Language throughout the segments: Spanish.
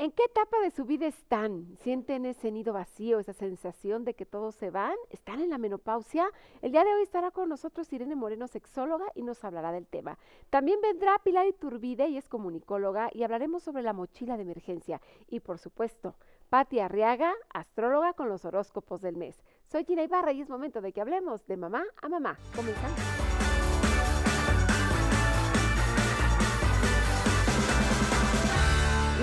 ¿En qué etapa de su vida están? ¿Sienten ese nido vacío, esa sensación de que todos se van? ¿Están en la menopausia? El día de hoy estará con nosotros Irene Moreno, sexóloga, y nos hablará del tema. También vendrá Pilar Iturbide, y es comunicóloga, y hablaremos sobre la mochila de emergencia. Y por supuesto, Patti Arriaga, astróloga con los horóscopos del mes. Soy Gina Ibarra y es momento de que hablemos de mamá a mamá. Comenzamos.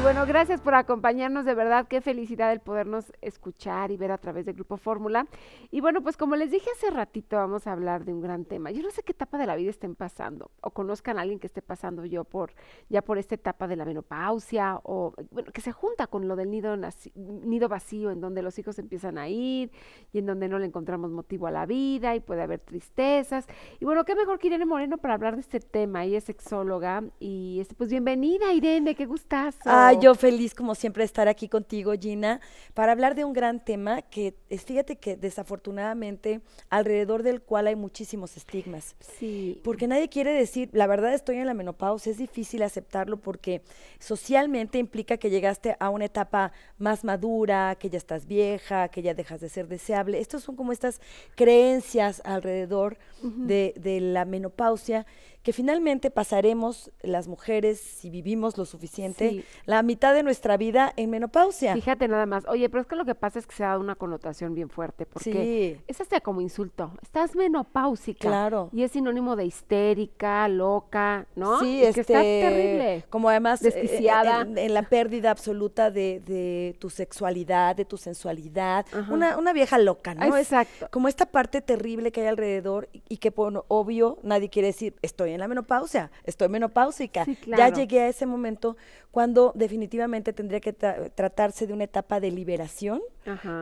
bueno, gracias por acompañarnos, de verdad, qué felicidad el podernos escuchar y ver a través de Grupo Fórmula. Y bueno, pues como les dije hace ratito, vamos a hablar de un gran tema. Yo no sé qué etapa de la vida estén pasando, o conozcan a alguien que esté pasando yo por, ya por esta etapa de la menopausia, o bueno, que se junta con lo del nido, nido vacío, en donde los hijos empiezan a ir y en donde no le encontramos motivo a la vida y puede haber tristezas. Y bueno, qué mejor que Irene Moreno para hablar de este tema. Ella es sexóloga y este, pues bienvenida Irene, qué gustazo yo feliz como siempre estar aquí contigo, Gina, para hablar de un gran tema que, fíjate que desafortunadamente, alrededor del cual hay muchísimos estigmas. Sí. Porque nadie quiere decir, la verdad estoy en la menopausia, es difícil aceptarlo porque socialmente implica que llegaste a una etapa más madura, que ya estás vieja, que ya dejas de ser deseable. Estos son como estas creencias alrededor de, la menopausia que finalmente pasaremos las mujeres, si vivimos lo suficiente, la mitad de nuestra vida en menopausia. Fíjate nada más. Oye, pero es que lo que pasa es que se ha dado una connotación bien fuerte, porque sí. es hasta como insulto. Estás menopáusica. Claro. Y es sinónimo de histérica, loca, ¿no? Sí, es que estás este, terrible. Como además eh, eh, desquiciada. En, la pérdida absoluta de, tu sexualidad, de tu sensualidad. Una, una, vieja loca, ¿no? Exacto. como esta parte terrible que hay alrededor y, que, por obvio, nadie quiere decir, estoy en la menopausia, estoy menopáusica. Ya llegué a ese momento cuando definitivamente definitivamente tendría que tratarse de una etapa de liberación,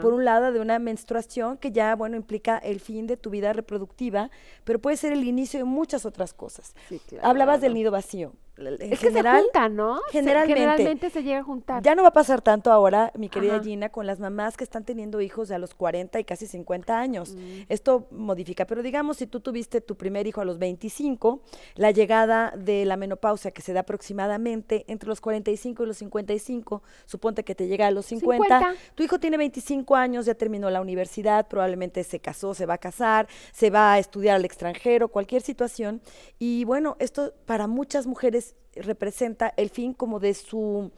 por un lado de una menstruación que ya, bueno, implica el fin de tu vida reproductiva, pero puede ser el inicio de muchas otras cosas. Hablabas del nido vacío es general, que se juntan, ¿no? Generalmente, se llega a juntar. Ya no va a pasar tanto ahora, mi querida Gina, con las mamás que están teniendo hijos de a los 40 y casi 50 años. Mm. Esto modifica, pero digamos, si tú tuviste tu primer hijo a los 25, la llegada de la menopausia que se da aproximadamente entre los 45 y los 55, suponte que te llega a los 50. tu hijo tiene 25 años, ya terminó la universidad, probablemente se casó, se va a casar, se va a estudiar al extranjero, cualquier situación. Y bueno, esto para muchas mujeres pues, representa el fin como de su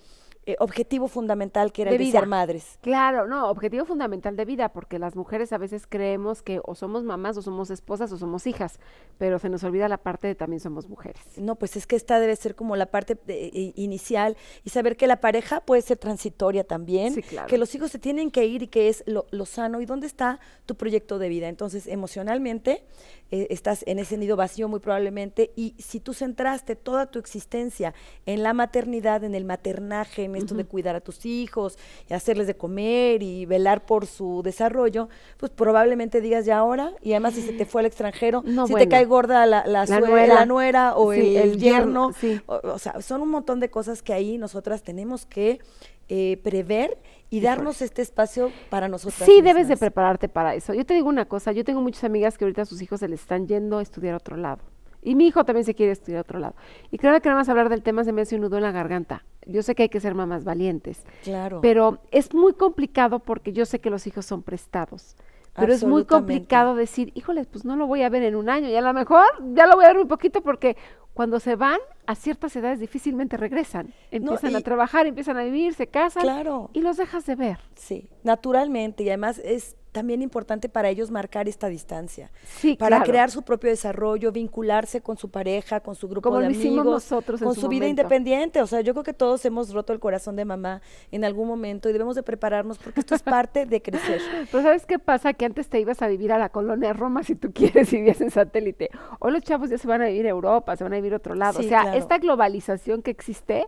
eh, objetivo fundamental que era de ser madres. Claro, no, objetivo fundamental de vida, porque las mujeres a veces creemos que o somos mamás, o somos esposas, o somos hijas, pero se nos olvida la parte de también somos mujeres. No, pues es que esta debe ser como la parte eh, eh, inicial y saber que la pareja puede ser transitoria también, que los hijos se tienen que ir y que es lo, sano y dónde está tu proyecto de vida. Entonces, emocionalmente estás en ese nido vacío muy probablemente y si tú centraste toda tu existencia en la maternidad, en el maternaje, esto de cuidar a tus hijos, y hacerles de comer y velar por su desarrollo, pues probablemente digas ya ahora, y además si se te fue al extranjero, si te cae gorda la, nuera. la nuera. o el, yerno, o, sea, son un montón de cosas que ahí nosotras tenemos que eh, prever y darnos este espacio para nosotros. Sí, debes de prepararte para eso. Yo te digo una cosa, yo tengo muchas amigas que ahorita sus hijos se les están yendo a estudiar a otro lado. Y mi hijo también se quiere estudiar a otro lado. Y creo que nada más hablar del tema se me hace un nudo en la garganta. Yo sé que hay que ser mamás valientes. Claro. Pero es muy complicado porque yo sé que los hijos son prestados. Pero es muy complicado decir, híjole, pues no lo voy a ver en un año y a lo mejor ya lo voy a ver un poquito porque cuando se van a ciertas edades difícilmente regresan. Empiezan a trabajar, empiezan a vivir, se casan claro. y los dejas de ver. Sí, naturalmente y además es también importante para ellos marcar esta distancia. Sí, para crear su propio desarrollo, vincularse con su pareja, con su grupo Como de amigos, con su, vida independiente. O sea, yo creo que todos hemos roto el corazón de mamá en algún momento y debemos de prepararnos porque esto es parte de crecer. Pero ¿sabes qué pasa? Que antes te ibas a vivir a la colonia Roma si tú quieres y vivías en satélite. Hoy los chavos ya se van a vivir a Europa, se van a vivir a otro lado. o sea, esta globalización que existe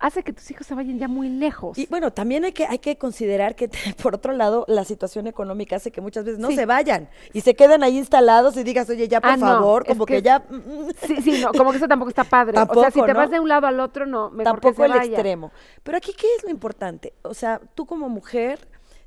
hace que tus hijos se vayan ya muy lejos. Y bueno, también hay que, hay que considerar que, por otro lado, la situación económica hace que muchas veces no se vayan y se quedan ahí instalados y digas, oye, ya por ah, favor, como que, ya. Mm, mm. Sí, sí, no, como que eso tampoco está padre. o sea, si te vas de un lado al otro, no, mejor tampoco que el extremo. Pero aquí, ¿qué es lo importante? O sea, tú como mujer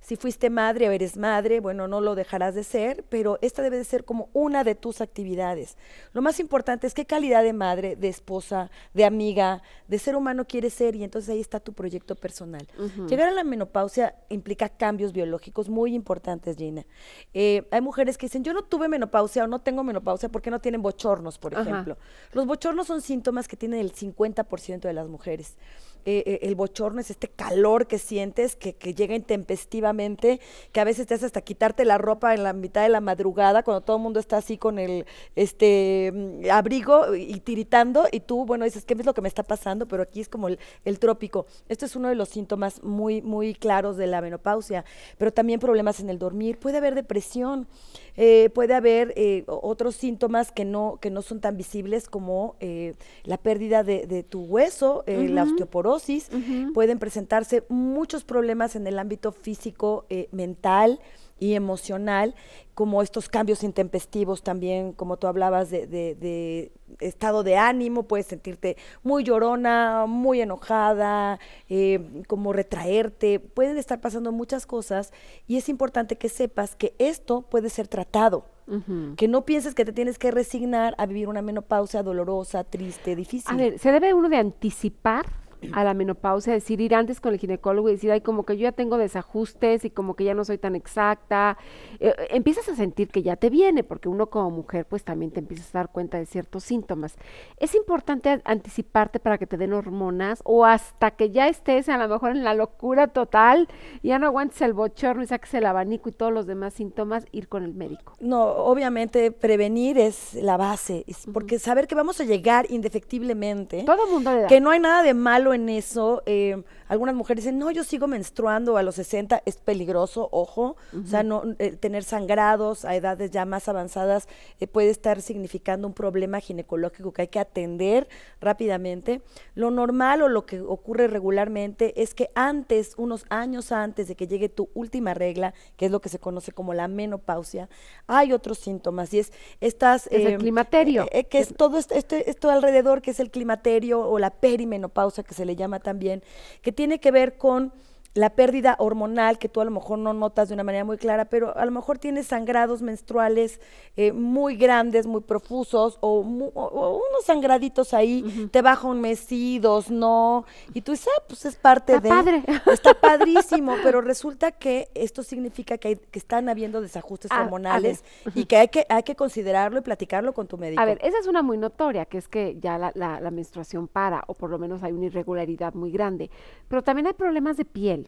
si fuiste madre, o eres madre, bueno, no lo dejarás de ser, pero esta debe de ser como una de tus actividades. Lo más importante es qué calidad de madre, de esposa, de amiga, de ser humano quieres ser y entonces ahí está tu proyecto personal. Llegar a la menopausia implica cambios biológicos muy importantes, Gina. Eh, hay mujeres que dicen, yo no tuve menopausia o no tengo menopausia porque no tienen bochornos, por ejemplo. Los bochornos son síntomas que tienen el 50% de las mujeres. Eh, eh, el bochorno es este calor que sientes, que, llega intempestivamente, que a veces te hace hasta quitarte la ropa en la mitad de la madrugada, cuando todo el mundo está así con el este mm, abrigo y tiritando, y tú, bueno, dices, ¿qué es lo que me está pasando? Pero aquí es como el, trópico. Esto es uno de los síntomas muy, muy claros de la menopausia, pero también problemas en el dormir, puede haber depresión, eh, puede haber otros síntomas que no, que no son tan visibles como la pérdida de, tu hueso, la osteoporosis, pueden presentarse muchos problemas en el ámbito físico, eh, mental y emocional, como estos cambios intempestivos también, como tú hablabas de, estado de ánimo, puedes sentirte muy llorona, muy enojada, eh, como retraerte, pueden estar pasando muchas cosas y es importante que sepas que esto puede ser tratado. Que no pienses que te tienes que resignar a vivir una menopausia dolorosa, triste, difícil. A ver, ¿se debe uno de anticipar a la menopausia, decir ir antes con el ginecólogo y decir, ay, como que yo ya tengo desajustes y como que ya no soy tan exacta, eh, eh, empiezas a sentir que ya te viene, porque uno como mujer pues también te empiezas a dar cuenta de ciertos síntomas. Es importante anticiparte para que te den hormonas o hasta que ya estés a lo mejor en la locura total, ya no aguantes el bochorno y saques el abanico y todos los demás síntomas, ir con el médico. No, obviamente prevenir es la base, porque saber que vamos a llegar indefectiblemente. Todo mundo Que no hay nada de malo en eso. Eh, algunas mujeres dicen, no, yo sigo menstruando a los 60, es peligroso, ojo. O sea, no, eh, tener sangrados a edades ya más avanzadas eh, puede estar significando un problema ginecológico que hay que atender rápidamente. Lo normal o lo que ocurre regularmente es que antes, unos años antes de que llegue tu última regla, que es lo que se conoce como la menopausia, hay otros síntomas y es estas... el climaterio. que es em, eh, todo este, este, esto alrededor, que es el climaterio o la perimenopausia, que se le llama también, que tiene tiene que ver con la pérdida hormonal que tú a lo mejor no notas de una manera muy clara, pero a lo mejor tienes sangrados menstruales eh, muy grandes, muy profusos, o, unos sangraditos ahí, te baja un no, y tú dices, ah, pues es parte de... Está padrísimo, pero resulta que esto significa que, están habiendo desajustes ah, hormonales y que hay, que hay que considerarlo y platicarlo con tu médico. A ver, esa es una muy notoria, que es que ya la menstruación para, o por lo menos hay una irregularidad muy grande, pero también hay problemas de piel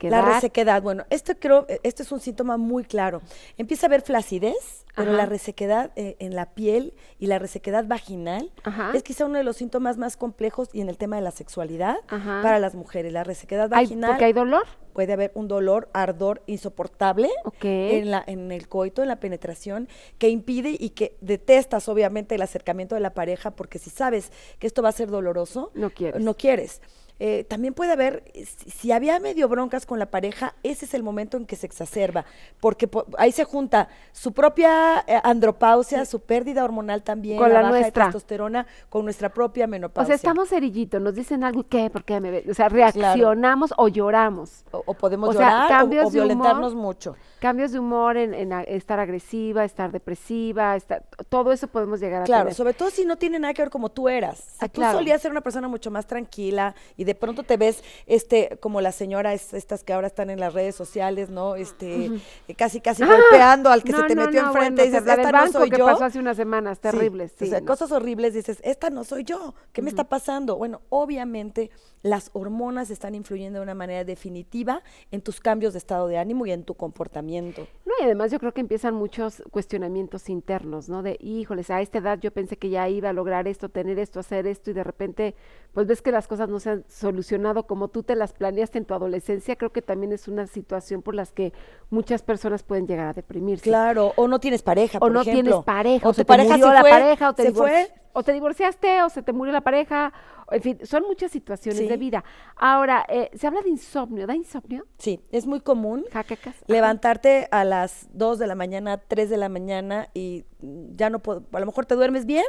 la resequedad. Bueno, esto creo, eh, esto es un síntoma muy claro. Empieza a haber flacidez, pero la resequedad eh, en la piel y la resequedad vaginal es quizá uno de los síntomas más complejos y en el tema de la sexualidad para las mujeres. La resequedad vaginal. ¿Porque hay dolor? Puede haber un dolor, ardor insoportable en, la, en el coito, en la penetración, que impide y que detestas, obviamente, el acercamiento de la pareja, porque si sabes que esto va a ser doloroso, no quieres. No quieres. Eh, también puede haber, eh, si había medio broncas con la pareja, ese es el momento en que se exacerba, porque ahí se junta su propia eh, andropausia, su pérdida hormonal también, con la, baja de testosterona, con nuestra propia menopausia. O sea, estamos cerillitos, nos dicen algo, ¿qué? ¿Por qué me O sea, reaccionamos o lloramos. O, podemos llorar o, violentarnos mucho. Cambios de humor en, estar agresiva, estar depresiva, estar, todo eso podemos llegar a Claro, sobre todo si no tiene nada que ver como tú eras. Ah, tú solías ser una persona mucho más tranquila y y de pronto te ves este como las señoras estas que ahora están en las redes sociales, ¿no? Este casi casi ah. golpeando al que se te metió enfrente y dices, "Esta no soy que pasó hace unas semanas terribles, cosas horribles dices, "Esta no soy yo, ¿qué me está pasando?" Bueno, obviamente las hormonas están influyendo de una manera definitiva en tus cambios de estado de ánimo y en tu comportamiento. No, y además yo creo que empiezan muchos cuestionamientos internos, ¿no? De, "Híjoles, a esta edad yo pensé que ya iba a lograr esto, tener esto, hacer esto y de repente pues ves que las cosas no se han solucionado como tú te las planeaste en tu adolescencia, creo que también es una situación por las que muchas personas pueden llegar a deprimirse. Claro, o no tienes pareja, o no tienes pareja, o, pareja te murió la pareja, o te o te divorciaste, o se te murió la pareja, en fin, son muchas situaciones de vida. Ahora, eh, se habla de insomnio, ¿da insomnio? Sí, es muy común. Levantarte a las 2 de la mañana, 3 de la mañana y ya no puedo, a lo mejor te duermes bien,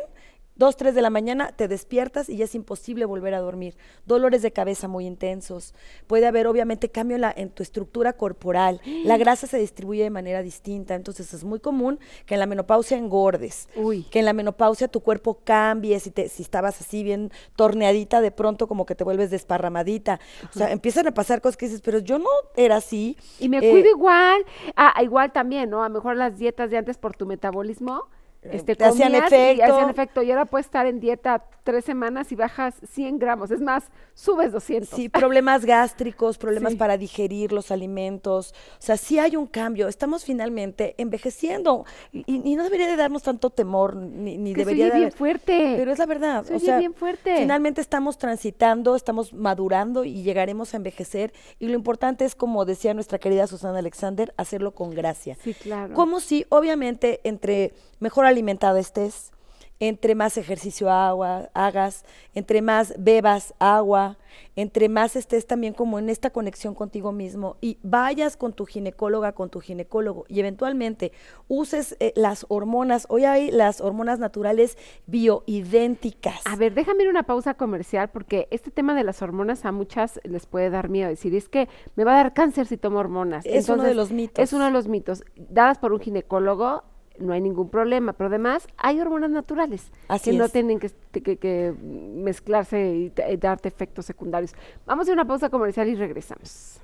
Dos, tres de la mañana te despiertas y ya es imposible volver a dormir. Dolores de cabeza muy intensos. Puede haber obviamente cambio en, tu estructura corporal. La grasa se distribuye de manera distinta. Entonces es muy común que en la menopausia engordes. Uy. Que en la menopausia tu cuerpo cambie. Si, te, si estabas así bien torneadita, de pronto como que te vuelves desparramadita. O sea, empiezan a pasar cosas que dices, pero yo no era así. Y me cuido eh, igual. Ah, igual también, ¿no? A mejor las dietas de antes por tu metabolismo este, hacían efecto. Y hacían efecto. Y ahora puedes estar en dieta tres semanas y bajas 100 gramos. Es más, subes 200. Sí, problemas gástricos, problemas para digerir los alimentos. O sea, sí hay un cambio. Estamos finalmente envejeciendo. Y, y no debería de darnos tanto temor, ni, debería bien fuerte. Pero es la verdad. o sea, bien fuerte. Finalmente estamos transitando, estamos madurando y llegaremos a envejecer. Y lo importante es, como decía nuestra querida Susana Alexander, hacerlo con gracia. Sí, claro. Como si, obviamente, entre mejorar alimentado estés, entre más ejercicio agua, hagas, entre más bebas agua, entre más estés también como en esta conexión contigo mismo y vayas con tu ginecóloga, con tu ginecólogo y eventualmente uses eh, las hormonas. Hoy hay las hormonas naturales bioidénticas. A ver, déjame ir una pausa comercial porque este tema de las hormonas a muchas les puede dar miedo. Decir, es que me va a dar cáncer si tomo hormonas. Es uno de los mitos. Es uno de los mitos. Dadas por un ginecólogo, no hay ningún problema, pero además hay hormonas naturales que no tienen que, mezclarse y, y darte efectos secundarios. Vamos a una pausa comercial y regresamos.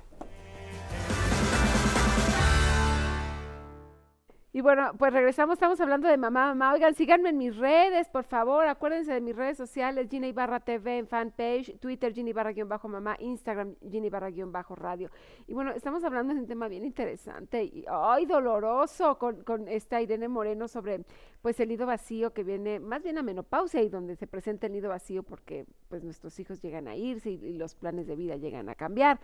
Y bueno, pues regresamos, estamos hablando de mamá, mamá. Oigan, síganme en mis redes, por favor, acuérdense de mis redes sociales, Gina Ibarra TV en fanpage, Twitter, Gina bajo mamá Instagram, Gina bajo radio Y bueno, estamos hablando de un tema bien interesante y, ay, doloroso con, con, esta Irene Moreno sobre, pues, el nido vacío que viene más bien a menopausia y donde se presenta el nido vacío porque, pues, nuestros hijos llegan a irse y los planes de vida llegan a cambiar.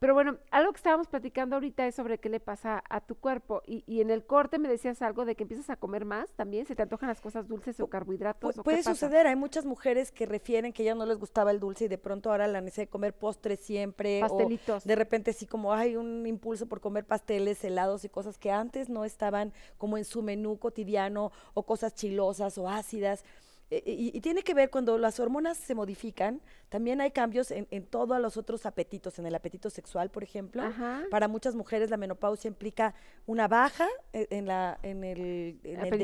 Pero bueno, algo que estábamos platicando ahorita es sobre qué le pasa a tu cuerpo. Y, en el corte me decías algo de que empiezas a comer más también, se te antojan las cosas dulces o carbohidratos. puede suceder, hay muchas mujeres que refieren que ya no les gustaba el dulce y de pronto ahora la necesidad de comer postres siempre. Pastelitos. de repente sí como hay un impulso por comer pasteles, helados y cosas que antes no estaban como en su menú cotidiano o cosas chilosas o ácidas. Eh, y, tiene que ver cuando las hormonas se modifican, también hay cambios en, todos los otros apetitos, en el apetito sexual, por ejemplo. Para muchas mujeres la menopausia implica una baja eh, en, la, el,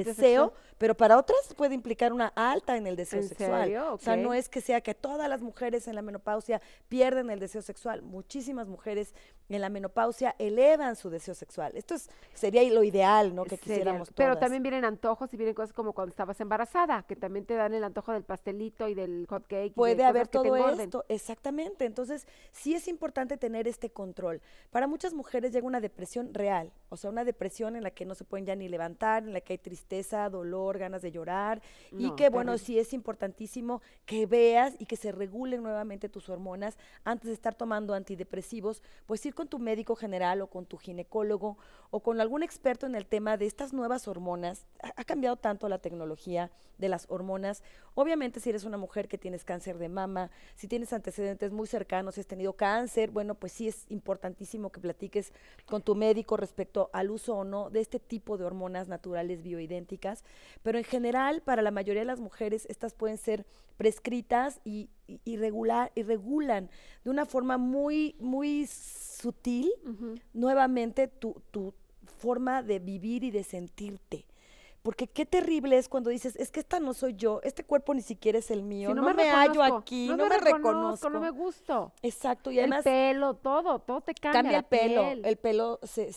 deseo, pero para otras puede implicar una alta en el deseo sexual. O sea, no es que sea que todas las mujeres en la menopausia pierden el deseo sexual. Muchísimas mujeres en la menopausia elevan su deseo sexual. Esto es, sería lo ideal, ¿no? Que quisiéramos todas. Pero también vienen antojos y vienen cosas como cuando estabas embarazada, que también te dan el antojo del pastelito y del hot cake. Puede haber todo esto, exactamente. Entonces, sí es importante tener este control. Para muchas mujeres llega una depresión real, o sea, una depresión en la que no se pueden ya ni levantar, en la que hay tristeza, dolor, ganas de llorar, y que, bueno, sí es importantísimo que veas y que se regulen nuevamente tus hormonas antes de estar tomando antidepresivos, pues ir con tu médico general o con tu ginecólogo o con algún experto en el tema de estas nuevas hormonas. Ha, cambiado tanto la tecnología de las hormonas. Obviamente si eres una mujer que tienes cáncer de mama, si tienes antecedentes muy cercanos, si has tenido cáncer, bueno, pues sí es importantísimo que platiques con tu médico respecto al uso o no de este tipo de hormonas naturales bioidénticas. Pero en general, para la mayoría de las mujeres, estas pueden ser prescritas y, regular, y regulan de una forma muy, muy sutil nuevamente tu, forma de vivir y de sentirte. Porque qué terrible es cuando dices, es que esta no soy yo, este cuerpo ni siquiera es el mío, no, me, hallo aquí, no, me, reconozco, no me gusto. Exacto, y además... El pelo, todo, todo te cambia. Cambia el pelo, el pelo se,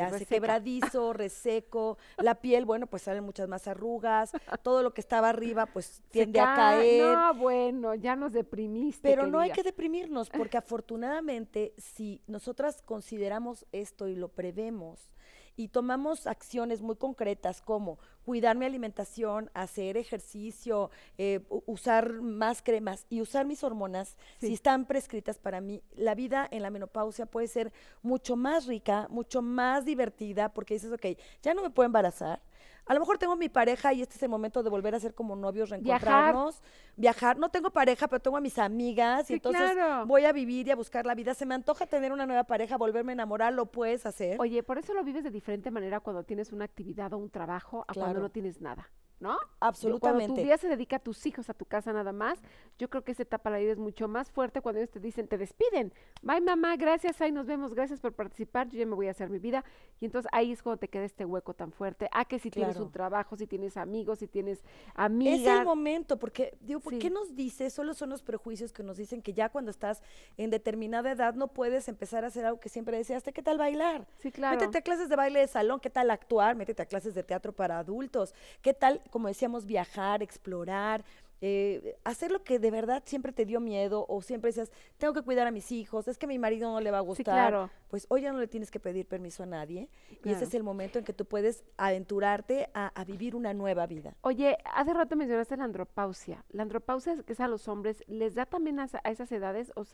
hace quebradizo, reseco, la piel, bueno, pues salen muchas más arrugas, todo lo que estaba arriba, pues tiende a caer. No, bueno, ya nos deprimiste. Pero no hay que deprimirnos, porque afortunadamente, si nosotras consideramos esto y lo prevemos, y tomamos acciones muy concretas como cuidar mi alimentación, hacer ejercicio, eh, usar más cremas y usar mis hormonas, si están prescritas para mí, la vida en la menopausia puede ser mucho más rica, mucho más divertida, porque dices, ok, ya no me puedo embarazar, a lo mejor tengo mi pareja y este es el momento de volver a ser como novios, reencontrarnos, viajar. No tengo pareja, pero tengo a mis amigas y entonces voy a vivir y a buscar la vida. Se me antoja tener una nueva pareja, volverme a enamorar, lo puedes hacer. Oye, por eso lo vives de diferente manera cuando tienes una actividad o un trabajo a cuando no tienes nada. ¿no? Absolutamente. Cuando tu día se dedica a tus hijos, a tu casa nada más, yo creo que esa etapa de la vida es mucho más fuerte cuando ellos te dicen, te despiden, bye mamá, gracias, ahí nos vemos, gracias por participar, yo ya me voy a hacer mi vida. Y entonces ahí es cuando te queda este hueco tan fuerte, Ah, que si tienes un trabajo, si tienes amigos, si tienes amigas. Es el momento, porque digo, ¿por qué nos dice? Solo son los prejuicios que nos dicen que ya cuando estás en determinada edad no puedes empezar a hacer algo que siempre decías, ¿qué tal bailar? Sí, claro. Métete a clases de baile de salón, ¿qué tal actuar? Métete a clases de teatro para adultos, ¿qué tal como decíamos, viajar, explorar, eh, hacer lo que de verdad siempre te dio miedo o siempre decías, tengo que cuidar a mis hijos, es que a mi marido no le va a gustar, claro. pues hoy ya no le tienes que pedir permiso a nadie y ese es el momento en que tú puedes aventurarte a, vivir una nueva vida. Oye, hace rato mencionaste la andropausia. ¿La andropausia que es a los hombres les da también a, esas edades o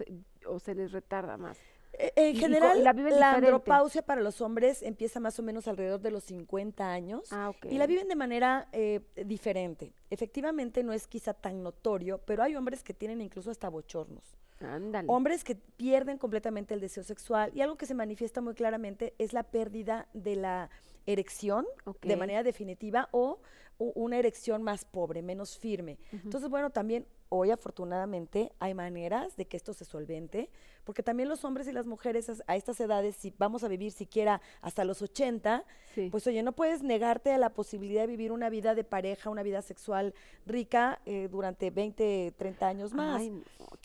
o se les retarda más? Eh, en general, la, la andropausia para los hombres empieza más o menos alrededor de los 50 años ah, y la viven de manera eh, diferente. Efectivamente, no es quizá tan notorio, pero hay hombres que tienen incluso hasta bochornos. Ándale. Hombres que pierden completamente el deseo sexual y algo que se manifiesta muy claramente es la pérdida de la erección de manera definitiva o una erección más pobre, menos firme. Entonces, bueno, también hoy afortunadamente hay maneras de que esto se solvente, porque también los hombres y las mujeres a, estas edades, si vamos a vivir siquiera hasta los 80, pues oye, no puedes negarte a la posibilidad de vivir una vida de pareja, una vida sexual rica eh, durante 20, 30 años más.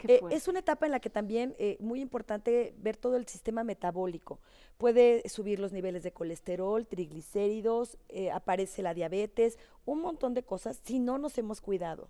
Eh, es una etapa en la que también es eh, muy importante ver todo el sistema metabólico. Puede subir los niveles de colesterol, triglicéridos, aparece la diabetes, un montón de cosas si no nos hemos cuidado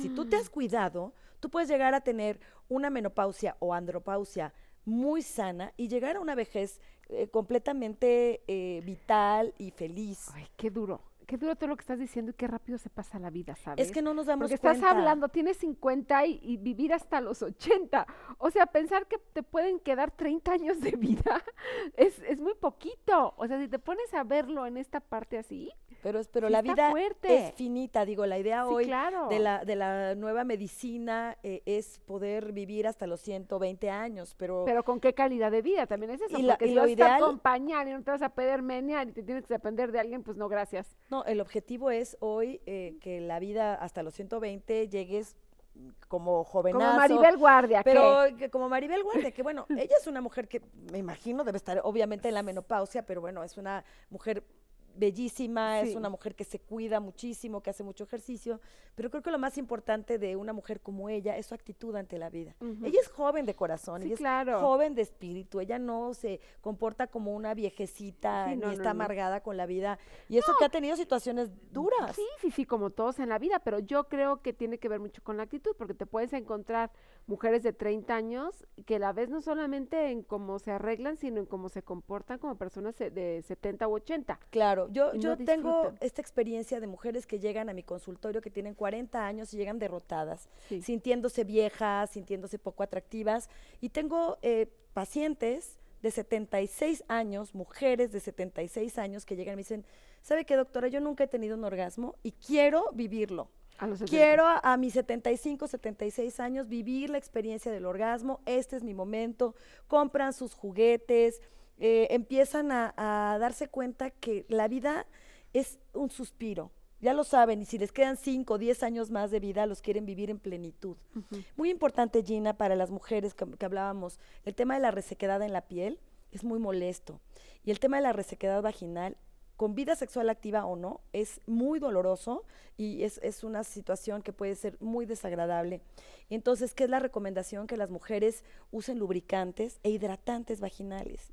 si tú te has mm. cuidado, tú puedes llegar a tener una menopausia o andropausia muy sana y llegar a una vejez eh, completamente eh, vital y feliz. Ay, qué duro qué duro todo lo que estás diciendo y qué rápido se pasa la vida, ¿sabes? Es que no nos damos Porque cuenta. Porque estás hablando, tienes 50 y, vivir hasta los 80. O sea, pensar que te pueden quedar 30 años de vida es, muy poquito. O sea, si te pones a verlo en esta parte así. Pero, pero la vida es finita, digo, la idea hoy de, la, de la nueva medicina eh, es poder vivir hasta los 120 años, pero... Pero con qué calidad de vida, también es eso, porque si lo vas a acompañar y no te vas a pedir menear y te tienes que depender de alguien, pues no, gracias. No, el objetivo es hoy eh, que la vida hasta los 120 llegues como jovenazo. Como Maribel Guardia. Pero como Maribel Guardia, que bueno, ella es una mujer que me imagino debe estar obviamente en la menopausia, pero bueno, es una mujer bellísima, es una mujer que se cuida muchísimo, que hace mucho ejercicio, pero creo que lo más importante de una mujer como ella es su actitud ante la vida. Ella es joven de corazón, es joven de espíritu, ella no se comporta como una viejecita no, ni está amargada con la vida. Y eso que ha tenido situaciones duras. Sí, sí, como todos en la vida, pero yo creo que tiene que ver mucho con la actitud, porque te puedes encontrar mujeres de 30 años que la ves no solamente en cómo se arreglan, sino en cómo se comportan como personas de 70 u 80. Claro yo, tengo esta experiencia de mujeres que llegan a mi consultorio que tienen 40 años y llegan derrotadas, sintiéndose viejas, sintiéndose poco atractivas. Y tengo eh, pacientes de 76 años, mujeres de 76 años que llegan y me dicen, ¿sabe qué doctora? Yo nunca he tenido un orgasmo y quiero vivirlo. quiero a, a, mis 75, 76 años vivir la experiencia del orgasmo, este es mi momento, compran sus juguetes, eh, empiezan a, darse cuenta que la vida es un suspiro. Ya lo saben, y si les quedan 5 o 10 años más de vida, los quieren vivir en plenitud. Muy importante, Gina, para las mujeres que, que, hablábamos, el tema de la resequedad en la piel es muy molesto. Y el tema de la resequedad vaginal con vida sexual activa o no, es muy doloroso y es, una situación que puede ser muy desagradable. Entonces, ¿qué es la recomendación? Que las mujeres usen lubricantes e hidratantes vaginales.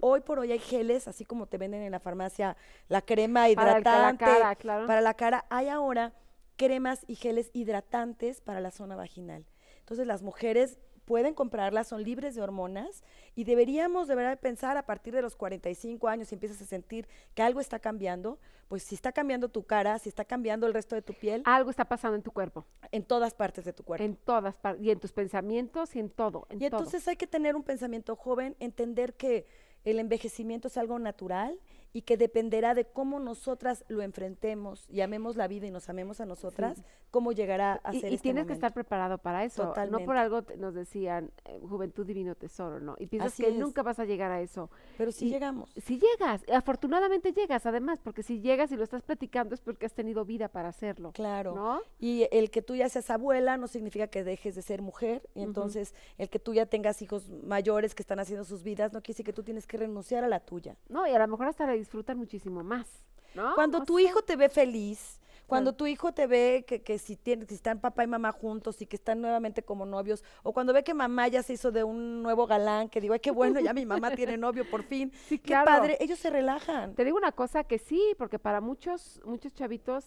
hoy por hoy hay geles, así como te venden en la farmacia la crema hidratante para, la cara, para la cara hay ahora cremas y geles hidratantes para la zona vaginal. Entonces, las mujeres pueden comprarlas, son libres de hormonas y deberíamos de verdad pensar a partir de los 45 años, si empiezas a sentir que algo está cambiando, pues si está cambiando tu cara, si está cambiando el resto de tu piel. Algo está pasando en tu cuerpo. En todas partes de tu cuerpo. En todas partes, y en tus pensamientos y en todo. y entonces hay que tener un pensamiento joven, entender que el envejecimiento es algo natural y que dependerá de cómo nosotras lo enfrentemos y amemos la vida y nos amemos a nosotras, cómo llegará a y, ser. Y este tienes que estar preparado para eso. Totalmente. No por algo nos decían eh, juventud divino tesoro, ¿no? Y piensas que nunca vas a llegar a eso. Pero si llegamos. Si llegas, afortunadamente llegas, además, porque si llegas y lo estás platicando es porque has tenido vida para hacerlo. Claro. Y el que tú ya seas abuela no significa que dejes de ser mujer. Y entonces, el que tú ya tengas hijos mayores que están haciendo sus vidas no quiere decir que tú tienes que renunciar a la tuya. No, y a lo mejor hasta disfrutan muchísimo más. Cuando tu hijo te ve feliz, cuando tu hijo te ve que, que si, tiene, están papá y mamá juntos y que están nuevamente como novios, o cuando ve que mamá ya se hizo de un nuevo galán, que digo, ay, qué bueno, ya mi mamá tiene novio por fin. Sí, qué padre, ellos se relajan. Te digo una cosa que sí, porque para muchos, muchos chavitos,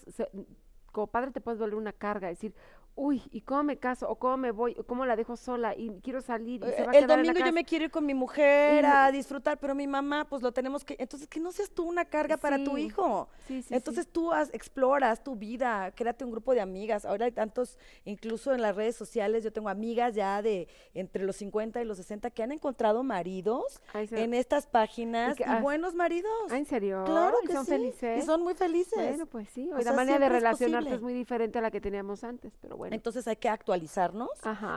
como padre te puedes doler una carga, decir, uy, ¿y cómo me caso? ¿O cómo me voy? ¿O cómo la dejo sola? Y quiero salir. el domingo yo me quiero ir con mi mujer a disfrutar, pero mi mamá, pues lo tenemos que. Entonces, que no seas tú una carga para tu hijo. Entonces tú exploras tu vida, créate un grupo de amigas. Ahora hay tantos, incluso en las redes sociales, yo tengo amigas ya de entre los 50 y los 60 que han encontrado maridos en estas páginas y, ah, buenos maridos. Ah, ¿En serio? Claro que ¿Y son felices. Y son muy felices. Bueno, pues sí. la manera de relacionarte es, es muy diferente a la que teníamos antes, pero bueno. Entonces hay que actualizarnos,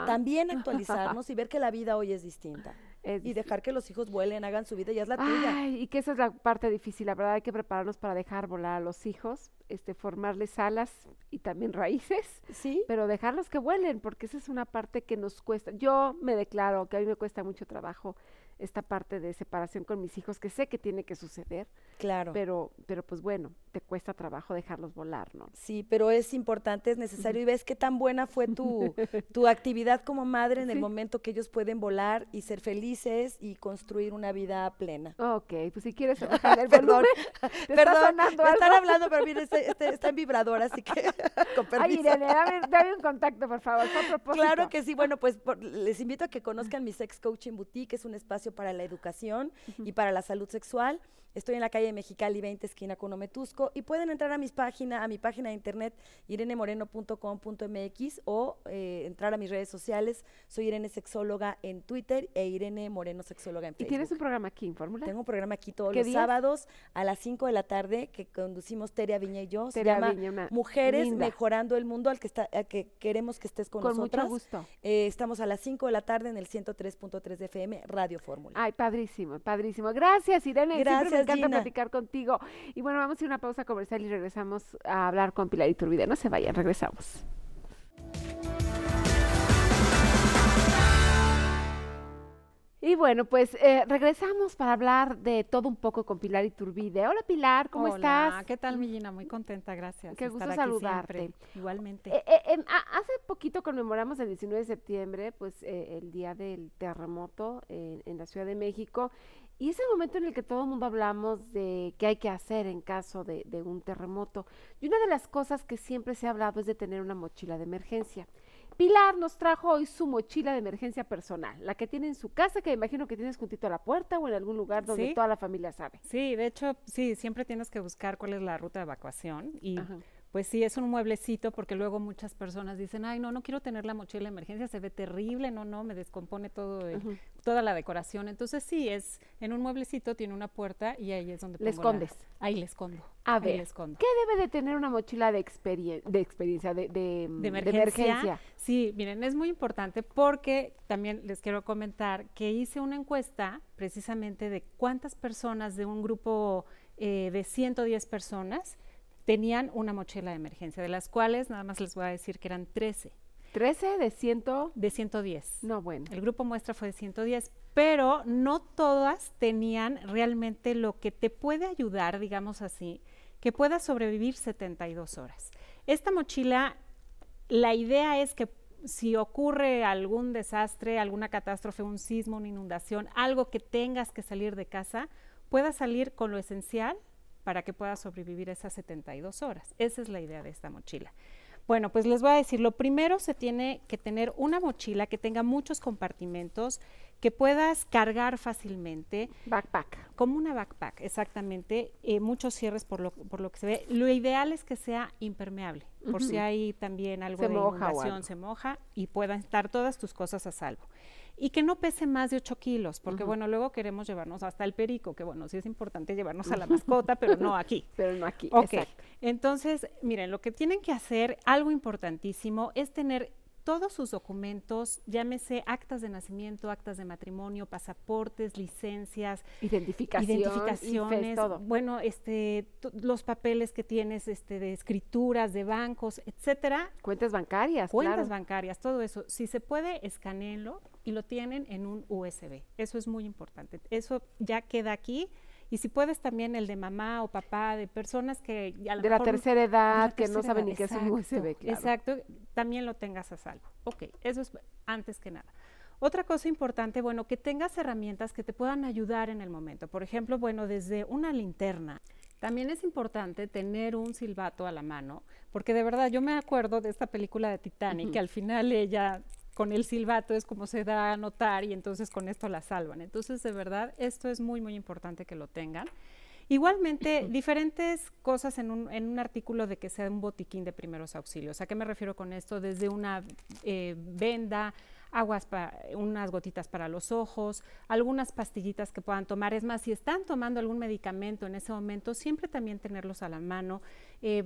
también actualizarnos y ver que la vida hoy es distinta. y dejar que los hijos vuelen, hagan su vida y es la tuya. y que esa es la parte difícil, la verdad hay que prepararnos para dejar volar a los hijos, este, formarles alas y también raíces, sí, pero dejarlos que vuelen, porque esa es una parte que nos cuesta. Yo me declaro que a mí me cuesta mucho trabajo esta parte de separación con mis hijos, que sé que tiene que suceder. Claro. Pero, pero pues bueno, te cuesta trabajo dejarlos volar, ¿no? Sí, pero es importante, es necesario. Y ves qué tan buena fue tu, tu actividad como madre en el momento que ellos pueden volar y ser felices y construir una vida plena. Ok, pues si quieres Perdón, perdón, me están hablando, pero mira, este, este, está en vibrador, así que con permiso. Ay, Irene, dame, un contacto, por favor, Claro que sí, bueno, pues les invito a que conozcan mi Sex Coaching Boutique, es un espacio para la educación y para la salud sexual. Estoy en la calle de Mexicali 20, esquina con Ometusco, y pueden entrar a mis páginas, a mi página de internet, irenemoreno.com.mx o eh, entrar a mis redes sociales. Soy Irene Sexóloga en Twitter e Irene Moreno Sexóloga en Facebook. ¿Y tienes un programa aquí en Fórmula? Tengo un programa aquí todos los sábados a las 5 de la tarde que conducimos Teria Viña y yo. llama Mujeres Mejorando el Mundo, al que, está, que queremos que estés con, nosotros. Con mucho gusto. Eh, estamos a las 5 de la tarde en el 103.3 de FM, Radio Fórmula. Ay, padrísimo, padrísimo. Gracias, Irene. Gracias encanta platicar contigo. Y bueno, vamos a ir a una pausa comercial y regresamos a hablar con Pilar Iturbide. No se vayan, regresamos. Y bueno, pues eh, regresamos para hablar de todo un poco con Pilar Iturbide. Hola Pilar, ¿cómo Hola, estás? ¿Qué tal, Millina? Muy contenta, gracias. Qué gusto saludarte. Igualmente. Eh, eh, em, hace poquito conmemoramos el 19 de septiembre, pues el día del terremoto en la Ciudad de México. Y es el momento en el que todo el mundo hablamos de qué hay que hacer en caso de, un terremoto. Y una de las cosas que siempre se ha hablado es de tener una mochila de emergencia. Pilar nos trajo hoy su mochila de emergencia personal, la que tiene en su casa, que imagino que tienes juntito a la puerta o en algún lugar donde toda la familia sabe. Sí, de hecho, sí, siempre tienes que buscar cuál es la ruta de evacuación y pues sí, es un mueblecito porque luego muchas personas dicen, ay, no, no quiero tener la mochila de emergencia, se ve terrible, no, no, me descompone todo toda la decoración. Entonces sí, es en un mueblecito, tiene una puerta y ahí es donde... Le escondes. ahí le escondo. A ver, escondo. ¿qué debe de tener una mochila de, de experiencia, de, mm, emergencia? Sí, miren, es muy importante porque también les quiero comentar que hice una encuesta precisamente de cuántas personas de un grupo eh, de 110 personas tenían una mochila de emergencia, de las cuales nada más les voy a decir que eran 13. 13 de 100 de 110. No, bueno. El grupo muestra fue de 110, pero no todas tenían realmente lo que te puede ayudar, digamos así, que puedas sobrevivir 72 horas. Esta mochila, la idea es que si ocurre algún desastre, alguna catástrofe, un sismo, una inundación, algo que tengas que salir de casa, puedas salir con lo esencial para que pueda sobrevivir esas 72 horas. Esa es la idea de esta mochila. Bueno, pues les voy a decir, lo primero se tiene que tener una mochila que tenga muchos compartimentos, que puedas cargar fácilmente. Backpack. Como una backpack, exactamente. Eh, muchos cierres por lo, por lo que se ve. Lo ideal es que sea impermeable, por si hay también algo de inundación, se moja y puedan estar todas tus cosas a salvo y que no pese más de 8 kilos, porque bueno, luego queremos llevarnos hasta el perico, que bueno, sí es importante llevarnos a la mascota, pero no aquí. Pero no aquí. exacto. entonces, miren, lo que tienen que hacer, algo importantísimo, es tener todos sus documentos, llámese actas de nacimiento, actas de matrimonio, pasaportes, licencias, identificaciones, bueno, este, los papeles que tienes, este, de escrituras, de bancos, etcétera. Cuentas bancarias, cuentas bancarias, todo eso. Si se puede, escaneenlo y lo tienen en un USB. Eso es muy importante. Eso ya queda aquí y si puedes también el de mamá o papá, de personas que... de, la tercera edad, que no saben ni qué es un USB, Exacto, también lo tengas a salvo. Ok, eso es antes que nada. Otra cosa importante, bueno, que tengas herramientas que te puedan ayudar en el momento. Por ejemplo, bueno, desde una linterna. También es importante tener un silbato a la mano, porque de verdad yo me acuerdo de esta película de Titanic, que al final ella con el silbato es como se da a notar y entonces con esto la salvan. Entonces, de verdad, esto es muy, muy importante que lo tengan. Igualmente, diferentes cosas en un, artículo de que sea un botiquín de primeros auxilios. ¿A qué me refiero con esto? Desde una eh, venda, aguas para, unas gotitas para los ojos, algunas pastillitas que puedan tomar. Es más, si están tomando algún medicamento en ese momento, siempre también tenerlos a la mano. Eh,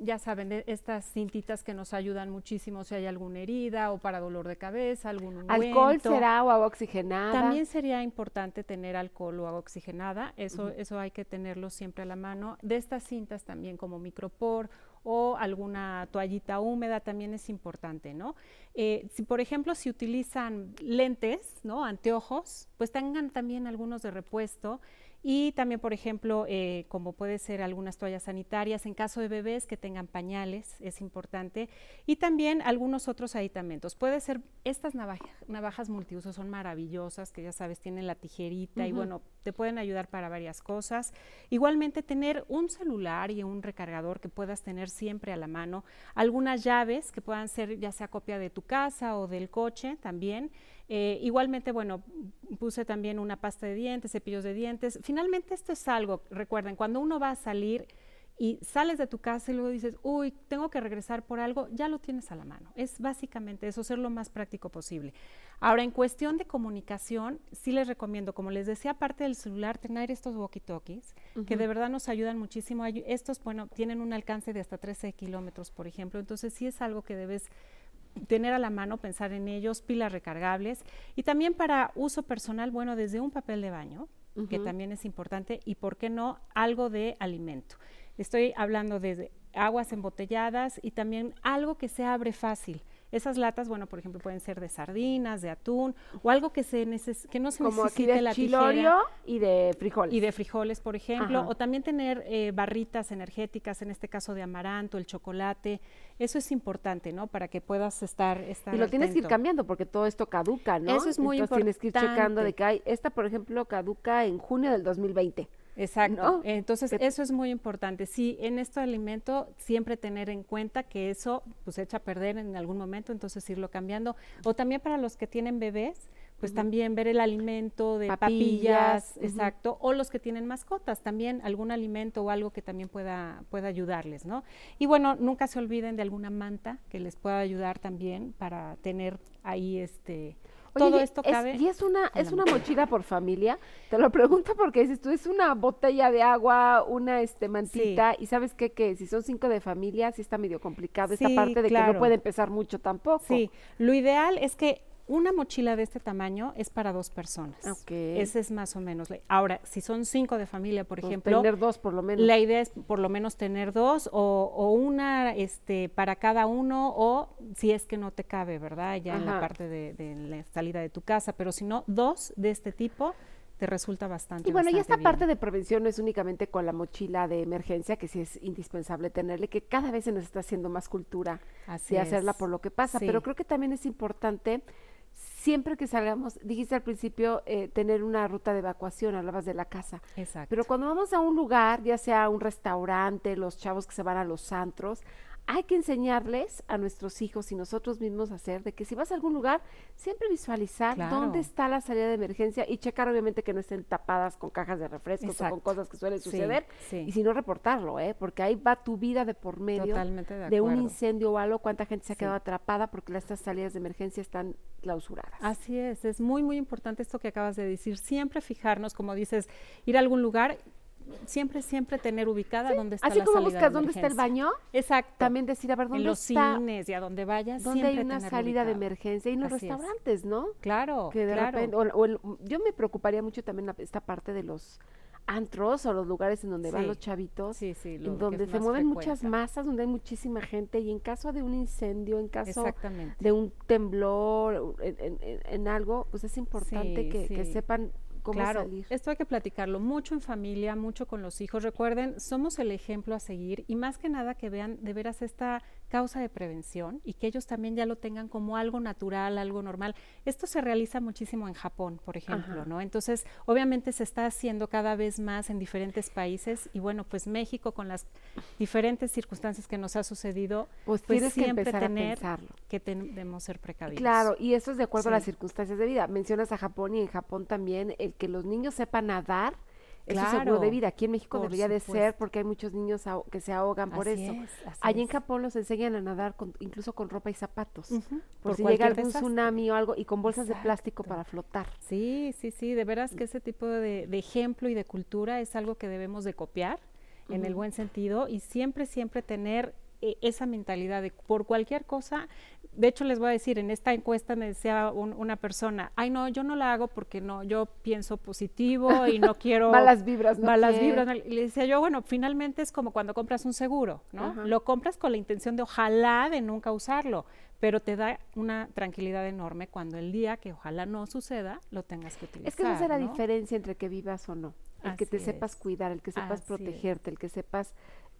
ya saben, e, estas cintitas que nos ayudan muchísimo si hay alguna herida o para dolor de cabeza, algún ungüento. ¿Alcohol será o agua oxigenada? También sería importante tener alcohol o agua oxigenada, eso, eso hay que tenerlo siempre a la mano. De estas cintas también como micropor o alguna toallita húmeda también es importante, ¿no? Eh, si, por ejemplo, si utilizan lentes, ¿no? Anteojos, pues tengan también algunos de repuesto y también, por ejemplo, eh, como puede ser algunas toallas sanitarias, en caso de bebés que tengan pañales, es importante. Y también algunos otros aditamentos. Puede ser, estas navajas, navajas multiusos son maravillosas, que ya sabes, tienen la tijerita y bueno, te pueden ayudar para varias cosas. Igualmente tener un celular y un recargador que puedas tener siempre a la mano, algunas llaves que puedan ser ya sea copia de tu casa o del coche también. Eh, igualmente, bueno, puse también una pasta de dientes, cepillos de dientes. Finalmente esto es algo, recuerden, cuando uno va a salir y sales de tu casa y luego dices, uy, tengo que regresar por algo, ya lo tienes a la mano. Es básicamente eso, ser lo más práctico posible. Ahora, en cuestión de comunicación, sí les recomiendo, como les decía, aparte del celular, tener estos walkie-talkies, que de verdad nos ayudan muchísimo. estos, bueno, tienen un alcance de hasta 13 kilómetros, por ejemplo, entonces sí es algo que debes tener a la mano, pensar en ellos, pilas recargables. Y también para uso personal, bueno, desde un papel de baño, que también es importante, y por qué no, algo de alimento. Estoy hablando de aguas embotelladas y también algo que se abre fácil. Esas latas, bueno, por ejemplo, pueden ser de sardinas, de atún o algo que se que no se Como necesite de la y de frijoles. Y de frijoles, por ejemplo, o también tener eh, barritas energéticas, en este caso de amaranto, el chocolate. Eso es importante, ¿no? Para que puedas estar, Y lo tienes que ir cambiando porque todo esto caduca, ¿no? Eso es muy Entonces, importante. tienes que ir checando de que hay esta, por ejemplo, caduca en junio del 2020 Exacto. Entonces, eso es muy importante. Sí, en este alimento siempre tener en cuenta que eso pues echa a perder en algún momento, entonces irlo cambiando. O también para los que tienen bebés, pues también ver el alimento de papillas, exacto, o los que tienen mascotas, también algún alimento o algo que también pueda, pueda ayudarles, ¿no? Y bueno, nunca se olviden de alguna manta que les pueda ayudar también para tener ahí este todo esto es, cabe. Y es una, es una mochila por familia. Te lo pregunto porque dices tú, es una botella de agua, una este mantita, y sabes qué, que si son cinco de familia, sí está medio complicado esa esta parte de que no puede empezar mucho tampoco. Sí, lo ideal es que una mochila de este tamaño es para dos personas. Okay. Ese es más o menos. Ahora, si son cinco de familia, por pues ejemplo. Tener dos por lo menos. La idea es por lo menos tener dos o, una este, para cada uno o si es que no te cabe, ¿verdad? Ya en la parte de, la salida de tu casa. Pero si no, dos de este tipo te resulta bastante. Y bueno, y esta parte de prevención no es únicamente con la mochila de emergencia, que sí es indispensable tenerle, que cada vez se nos está haciendo más cultura Así de hacerla por lo que pasa, pero creo que también es importante siempre que salgamos, dijiste al principio, eh, tener una ruta de evacuación, hablabas de la casa. Exacto. Pero cuando vamos a un lugar, ya sea un restaurante, los chavos que se van a los antros, hay que enseñarles a nuestros hijos y nosotros mismos a hacer de que si vas a algún lugar, siempre visualizar dónde está la salida de emergencia y checar obviamente que no estén tapadas con cajas de refrescos o con cosas que suelen suceder y si no reportarlo, ¿eh? porque ahí va tu vida de por medio de, un incendio o algo, cuánta gente se ha quedado atrapada porque estas salidas de emergencia están clausuradas. Así es, es muy muy importante esto que acabas de decir, siempre fijarnos, como dices, ir a algún lugar siempre, siempre tener ubicada dónde está Así como buscas dónde está el baño, exacto. también decir a ver dónde está? en los cines y a donde vayas, dónde hay una salida de emergencia y los restaurantes, ¿no? Claro, claro. yo me preocuparía mucho también esta parte de los antros o los lugares en donde van los chavitos, sí, sí, lo en donde se mueven muchas masas, donde hay muchísima gente y en caso de un incendio, en caso de un temblor, en, algo, pues es importante que, sepan claro, Esto hay que platicarlo mucho en familia, mucho con los hijos. Recuerden, somos el ejemplo a seguir y más que nada que vean de veras esta causa de prevención y que ellos también ya lo tengan como algo natural, algo normal. Esto se realiza muchísimo en Japón, por ejemplo, ¿no? Entonces, obviamente se está haciendo cada vez más en diferentes países y bueno, pues México con las diferentes circunstancias que nos ha sucedido, pues, pues siempre que tener que debemos ser precavidos. Claro, y eso es de acuerdo a las circunstancias de vida. Mencionas a Japón y en Japón también el que los niños sepan nadar claro, ese de vida. Aquí en México debería de ser porque hay muchos niños que se ahogan por eso. Allí en Japón los enseñan a nadar incluso con ropa y zapatos, por, si llega algún tsunami o algo y con bolsas de plástico para flotar. Sí, sí, sí, de veras que ese tipo de, ejemplo y de cultura es algo que debemos de copiar en el buen sentido y siempre, siempre tener e, esa mentalidad de por cualquier cosa. De hecho, les voy a decir, en esta encuesta me decía una persona, ay no, yo no la hago porque no, yo pienso positivo y no quiero... malas vibras, Malas vibras. Y le decía yo, bueno, finalmente es como cuando compras un seguro, ¿no? Lo compras con la intención de ojalá de nunca usarlo, pero te da una tranquilidad enorme cuando el día que ojalá no suceda, lo tengas que utilizar. Es que esa es la diferencia entre que vivas o no. El que te sepas cuidar, el que sepas protegerte, el que sepas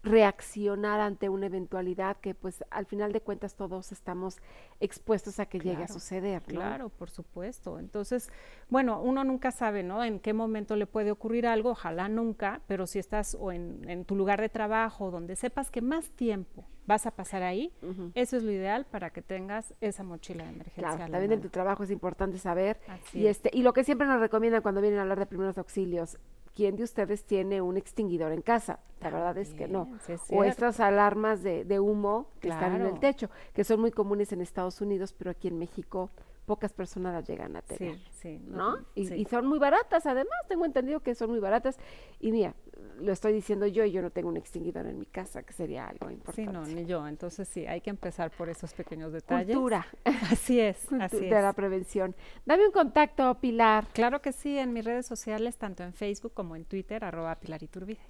reaccionar ante una eventualidad que pues al final de cuentas todos estamos expuestos a que llegue a suceder. Claro, por supuesto. Entonces, bueno, uno nunca sabe, ¿no? En qué momento le puede ocurrir algo, ojalá nunca, pero si estás o en, en tu lugar de trabajo, donde sepas que más tiempo vas a pasar ahí. Eso es lo ideal para que tengas esa mochila de emergencia. Claro, también en tu trabajo es importante saber. y, este, y lo que siempre nos recomiendan cuando vienen a hablar de primeros auxilios, ¿quién de ustedes tiene un extinguidor en casa? La verdad es que no. o estas alarmas de, humo que están en el techo, que son muy comunes en Estados Unidos, pero aquí en México pocas personas las llegan a tener. Sí, sí, ¿no? Y, son muy baratas, además, tengo entendido que son muy baratas. Y mira, lo estoy diciendo yo y yo no tengo un extinguidor en mi casa, que sería algo importante. Sí, no, ni yo. Entonces sí, hay que empezar por esos pequeños detalles. Cultura. Así es, así es. De la prevención. Dame un contacto, Pilar. Claro que sí, en mis redes sociales, tanto en Facebook como en Twitter, arroba Pilar Iturbide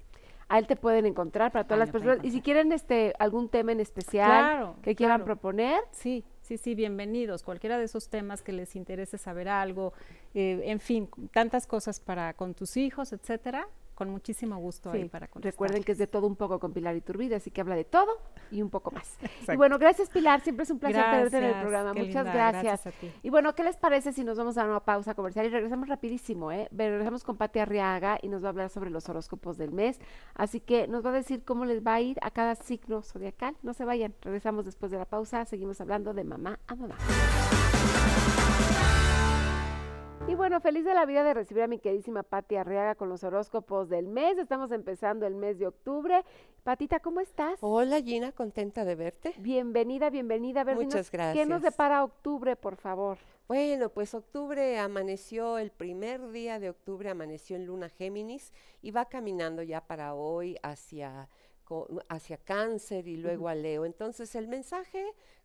a él te pueden encontrar para todas las personas. Y si quieren este algún tema en especial que quieran proponer, sí, Sí, sí, bienvenidos. Cualquiera de esos temas que les interese saber algo, eh, en fin, tantas cosas para con tus hijos, etcétera, con muchísimo gusto ahí para contestar. Recuerden que es de todo un poco con Pilar Iturbide, así que habla de todo y un poco más. Y bueno, gracias Pilar, siempre es un placer tenerte en el programa. Muchas gracias. Y bueno, ¿qué les parece si nos vamos a una pausa comercial y regresamos rapidísimo, eh? Regresamos con Pati Arriaga y nos va a hablar sobre los horóscopos del mes, así que nos va a decir cómo les va a ir a cada signo zodiacal. No se vayan, regresamos después de la pausa, seguimos hablando de mamá a mamá. Y bueno, feliz de la vida de recibir a mi queridísima Pati Arriaga con los horóscopos del mes. Estamos empezando el mes de octubre. Patita, ¿cómo estás? Hola Gina, contenta de verte. Bienvenida, bienvenida. A Muchas gracias. ¿Qué nos depara octubre, por favor? Bueno, pues octubre amaneció, el primer día de octubre amaneció en Luna Géminis y va caminando ya para hoy hacia hacia cáncer y luego a Leo. Entonces el mensaje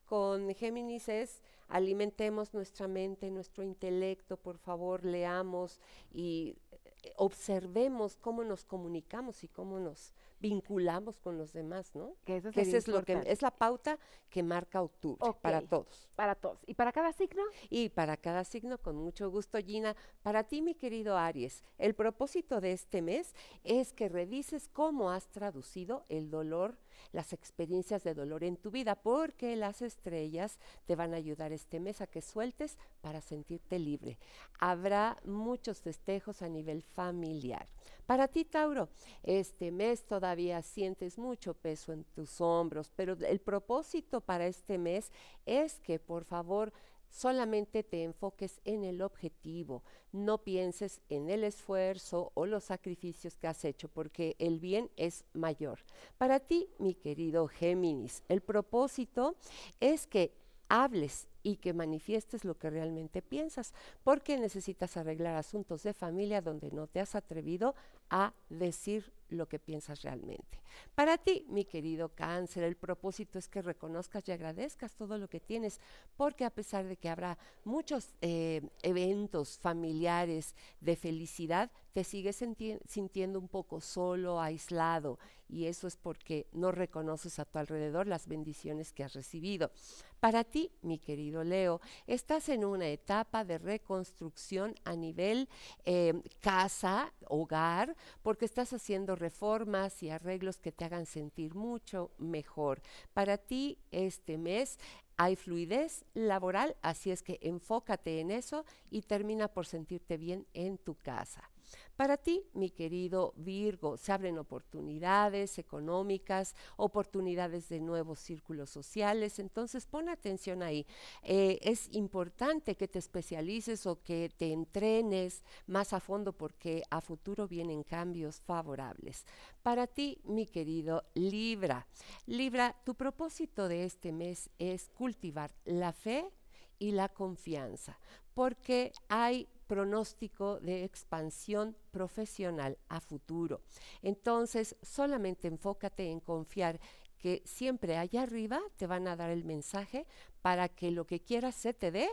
con Géminis es alimentemos nuestra mente, nuestro intelecto, por favor, leamos y eh, observemos cómo nos comunicamos y cómo nos vinculamos con los demás, ¿no? Que eso, es lo que es la pauta que marca octubre para todos. Para todos. ¿Y para cada signo? Y para cada signo, con mucho gusto, Gina. Para ti, mi querido Aries, el propósito de este mes es que revises cómo has traducido el dolor, las experiencias de dolor en tu vida, porque las estrellas te van a ayudar este mes a que sueltes para sentirte libre. Habrá muchos festejos a nivel familiar. Para ti, Tauro, este mes todavía todavía sientes mucho peso en tus hombros, pero el propósito para este mes es que por favor solamente te enfoques en el objetivo, no pienses en el esfuerzo o los sacrificios que has hecho, porque el bien es mayor. Para ti, mi querido Géminis, el propósito es que hables y que manifiestes lo que realmente piensas, porque necesitas arreglar asuntos de familia donde no te has atrevido a decir lo que piensas realmente. Para ti, mi querido cáncer, el propósito es que reconozcas y agradezcas todo lo que tienes, porque a pesar de que habrá muchos eh, eventos familiares de felicidad, te sigues sintiendo un poco solo, aislado, y eso es porque no reconoces a tu alrededor las bendiciones que has recibido. Para ti, mi querido Leo, estás en una etapa de reconstrucción a nivel eh, casa, hogar, porque estás haciendo reformas y arreglos que te hagan sentir mucho mejor. Para ti, este mes hay fluidez laboral, así es que enfócate en eso y termina por sentirte bien en tu casa. Para ti, mi querido Virgo, se abren oportunidades económicas, oportunidades de nuevos círculos sociales, entonces pon atención ahí. Eh, es importante que te especialices o que te entrenes más a fondo porque a futuro vienen cambios favorables. Para ti, mi querido Libra, Libra, tu propósito de este mes es cultivar la fe y la confianza, porque hay pronóstico de expansión profesional a futuro. Entonces, solamente enfócate en confiar que siempre allá arriba te van a dar el mensaje para que lo que quieras se te dé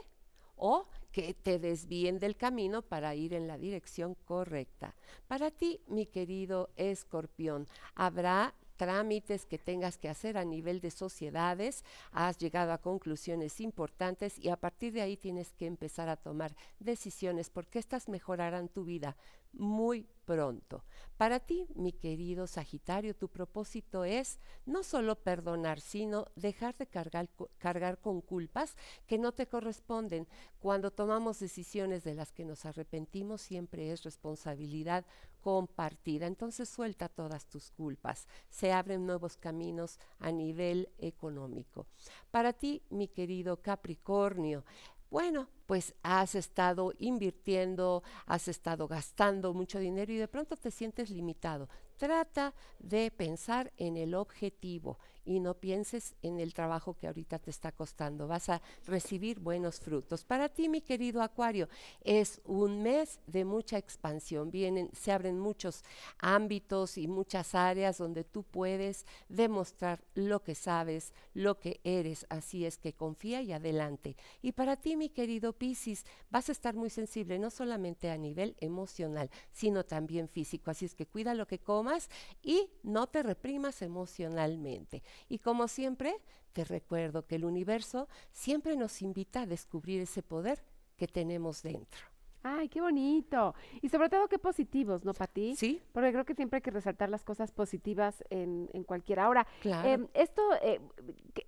o que te desvíen del camino para ir en la dirección correcta. Para ti, mi querido escorpión, habrá trámites que tengas que hacer a nivel de sociedades, has llegado a conclusiones importantes y a partir de ahí tienes que empezar a tomar decisiones porque estas mejorarán tu vida muy pronto. Para ti, mi querido Sagitario, tu propósito es no solo perdonar, sino dejar de cargar, cargar con culpas que no te corresponden. Cuando tomamos decisiones de las que nos arrepentimos, siempre es responsabilidad compartida. Entonces suelta todas tus culpas, se abren nuevos caminos a nivel económico. Para ti, mi querido Capricornio, bueno, pues has estado invirtiendo, has estado gastando mucho dinero y de pronto te sientes limitado. Trata de pensar en el objetivo y no pienses en el trabajo que ahorita te está costando. Vas a recibir buenos frutos. Para ti, mi querido Acuario, es un mes de mucha expansión. Vienen, se abren muchos ámbitos y muchas áreas donde tú puedes demostrar lo que sabes, lo que eres. Así es que confía y adelante. Y para ti, mi querido Piscis, vas a estar muy sensible, no solamente a nivel emocional, sino también físico. Así es que cuida lo que comas y no te reprimas emocionalmente. Y como siempre, te recuerdo que el universo siempre nos invita a descubrir ese poder que tenemos dentro. Ay, qué bonito. Y sobre todo, qué positivos, ¿no, Pati? Sí. Porque creo que siempre hay que resaltar las cosas positivas en, en cualquier. hora. claro. Em, esto eh,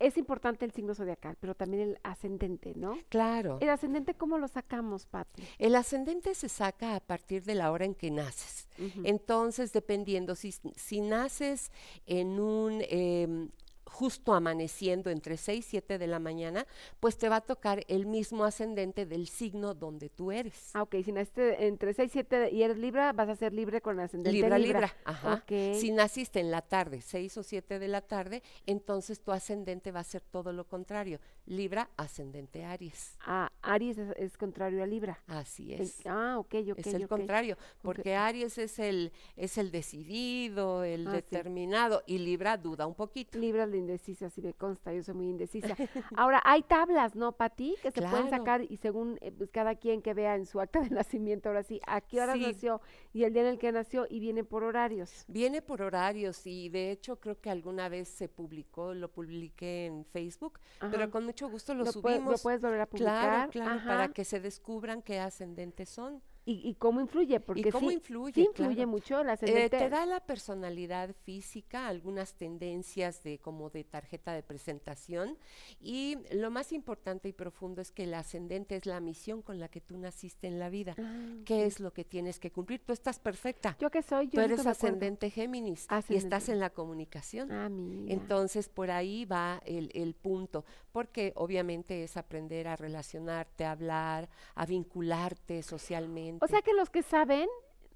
es importante el signo zodiacal, pero también el ascendente, ¿no? Claro. ¿El ascendente cómo lo sacamos, Pati? El ascendente se saca a partir de la hora en que naces. Entonces, dependiendo, si, si naces en un em, justo amaneciendo entre 6 y 7 de la mañana, pues te va a tocar el mismo ascendente del signo donde tú eres. Ah, ok, si naciste entre 6 y 7 y eres Libra, vas a ser libre con ascendente Libra. Libra, Libra, ajá. Okay. Si naciste en la tarde, 6 o 7 de la tarde, entonces tu ascendente va a ser todo lo contrario, Libra, ascendente Aries. Ah, Aries es, contrario a Libra. Así es. ah, ok, que Es el contrario, porque Aries es el, es el decidido, el ah, determinado, y Libra duda un poquito. Libra, indecisa, si me consta, yo soy muy indecisa. Ahora, hay tablas, ¿no, Pati? Que se pueden sacar y según eh, pues, cada quien que vea en su acta de nacimiento, ahora sí, a qué hora nació y el día en el que nació y viene por horarios. Viene por horarios y de hecho creo que alguna vez se publicó, lo publiqué en Facebook, pero con mucho gusto lo, subimos. lo puedes volver a publicar. Claro, para que se descubran qué ascendentes son y, cómo influye, porque cómo influye, influye mucho la eh, ascendente. Te da la personalidad física, algunas tendencias de como de tarjeta de presentación y lo más importante y profundo es que el ascendente es la misión con la que tú naciste en la vida. Ah, ¿Qué es lo que tienes que cumplir? Tú estás perfecta. ¿Yo que soy? Yo tú eres ascendente Géminis y estás en la comunicación. Ah, Entonces, por ahí va el, el punto, porque obviamente es aprender a relacionarte, a hablar, a vincularte socialmente o sea que los que saben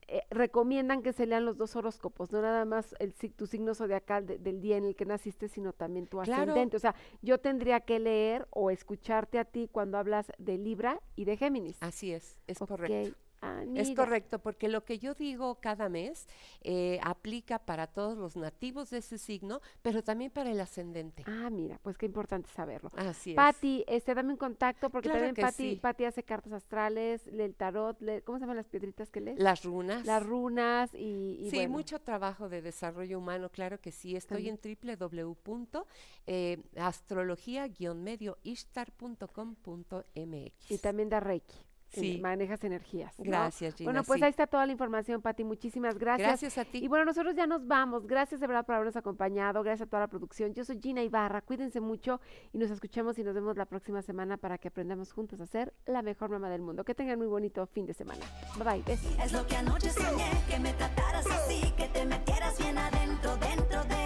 eh, recomiendan que se lean los dos horóscopos, no nada más el tu signo zodiacal del día en el que naciste, sino también tu ascendente. O sea, yo tendría que leer o escucharte a ti cuando hablas de Libra y de Géminis. Así es, es correcto. Ah, es correcto, porque lo que yo digo cada mes eh, aplica para todos los nativos de ese signo, pero también para el ascendente. Ah, mira, pues qué importante saberlo. Así es. Pati, este, dame un contacto, porque también Pati, hace cartas astrales, el tarot, ¿cómo se llaman las piedritas que lees? Las runas. Las runas y, Sí, mucho trabajo de desarrollo humano, claro que sí. Estoy en wwwastrologia eh, mx y también da Reiki manejas energías. Gracias, Gina. Bueno, pues ahí está toda la información, Pati. Muchísimas gracias. Gracias a ti. Y bueno, nosotros ya nos vamos. Gracias de verdad por habernos acompañado. Gracias a toda la producción. Yo soy Gina Ibarra. Cuídense mucho y nos escuchamos y nos vemos la próxima semana para que aprendamos juntos a ser la mejor mamá del mundo. Que tengan muy bonito fin de semana. Bye bye. Es lo que anoche que me trataras así, que te metieras bien adentro, dentro de